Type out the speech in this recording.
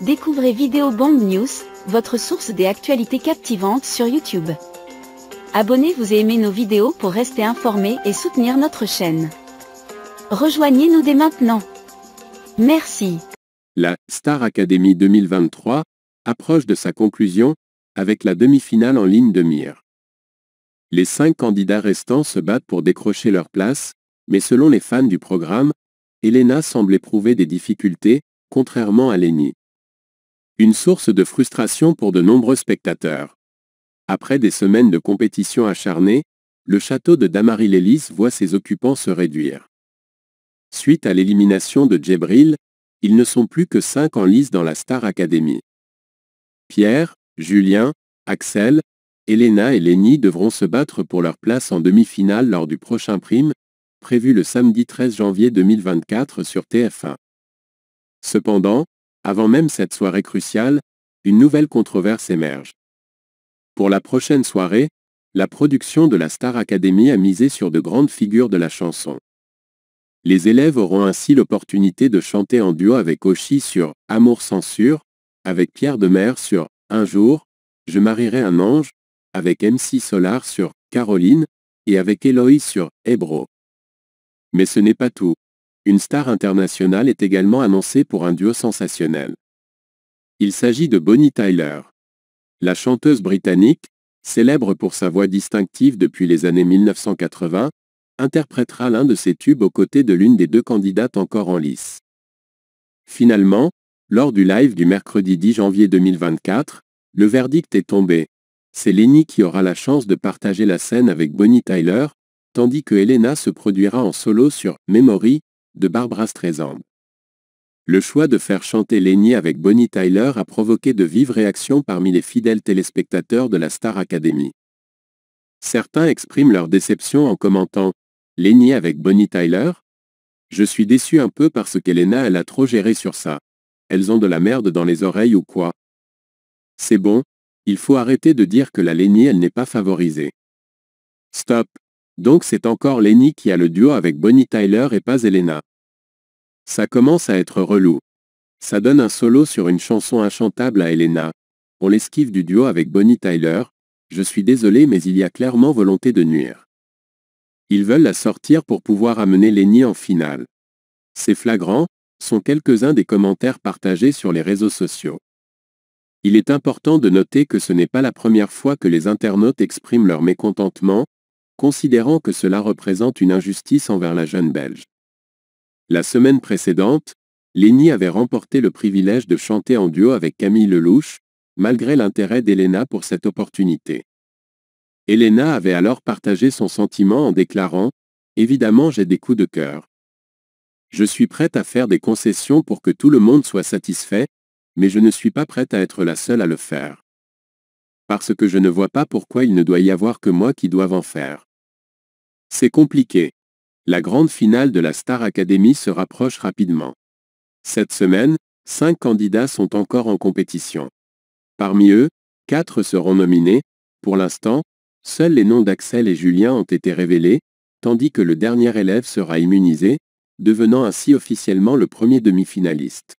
Découvrez Vidéo Bomb News, votre source des actualités captivantes sur YouTube. Abonnez-vous et aimez nos vidéos pour rester informé et soutenir notre chaîne. Rejoignez-nous dès maintenant. Merci. La Star Academy 2023 approche de sa conclusion avec la demi-finale en ligne de mire. Les cinq candidats restants se battent pour décrocher leur place, mais selon les fans du programme, Elena semble éprouver des difficultés, contrairement à Lenny une source de frustration pour de nombreux spectateurs. Après des semaines de compétition acharnée, le château de damary Lélis voit ses occupants se réduire. Suite à l'élimination de Djebril, ils ne sont plus que cinq en lice dans la Star Academy. Pierre, Julien, Axel, Elena et Lenny devront se battre pour leur place en demi-finale lors du prochain prime, prévu le samedi 13 janvier 2024 sur TF1. Cependant, avant même cette soirée cruciale, une nouvelle controverse émerge. Pour la prochaine soirée, la production de la Star Academy a misé sur de grandes figures de la chanson. Les élèves auront ainsi l'opportunité de chanter en duo avec Oshi sur Amour censure, avec Pierre mer sur Un jour, Je marierai un ange, avec MC Solar sur Caroline, et avec Eloï sur Hébro. Mais ce n'est pas tout. Une star internationale est également annoncée pour un duo sensationnel. Il s'agit de Bonnie Tyler. La chanteuse britannique, célèbre pour sa voix distinctive depuis les années 1980, interprétera l'un de ses tubes aux côtés de l'une des deux candidates encore en lice. Finalement, lors du live du mercredi 10 janvier 2024, le verdict est tombé. C'est Lenny qui aura la chance de partager la scène avec Bonnie Tyler, tandis que Helena se produira en solo sur Memory, de Barbara Streisand. Le choix de faire chanter Lenny avec Bonnie Tyler a provoqué de vives réactions parmi les fidèles téléspectateurs de la Star Academy. Certains expriment leur déception en commentant Lenny avec Bonnie Tyler Je suis déçu un peu parce qu'Elena elle a trop géré sur ça. Elles ont de la merde dans les oreilles ou quoi C'est bon, il faut arrêter de dire que la Lénie, elle n'est pas favorisée. Stop donc c'est encore Lenny qui a le duo avec Bonnie Tyler et pas Elena. Ça commence à être relou. Ça donne un solo sur une chanson inchantable à Elena. On l'esquive du duo avec Bonnie Tyler. Je suis désolé mais il y a clairement volonté de nuire. Ils veulent la sortir pour pouvoir amener Lenny en finale. C'est flagrant, sont quelques-uns des commentaires partagés sur les réseaux sociaux. Il est important de noter que ce n'est pas la première fois que les internautes expriment leur mécontentement, considérant que cela représente une injustice envers la jeune Belge. La semaine précédente, Lenny avait remporté le privilège de chanter en duo avec Camille Lelouch, malgré l'intérêt d'Elena pour cette opportunité. Elena avait alors partagé son sentiment en déclarant « Évidemment j'ai des coups de cœur. Je suis prête à faire des concessions pour que tout le monde soit satisfait, mais je ne suis pas prête à être la seule à le faire. Parce que je ne vois pas pourquoi il ne doit y avoir que moi qui doive en faire. C'est compliqué. La grande finale de la Star Academy se rapproche rapidement. Cette semaine, cinq candidats sont encore en compétition. Parmi eux, quatre seront nominés. Pour l'instant, seuls les noms d'Axel et Julien ont été révélés, tandis que le dernier élève sera immunisé, devenant ainsi officiellement le premier demi-finaliste.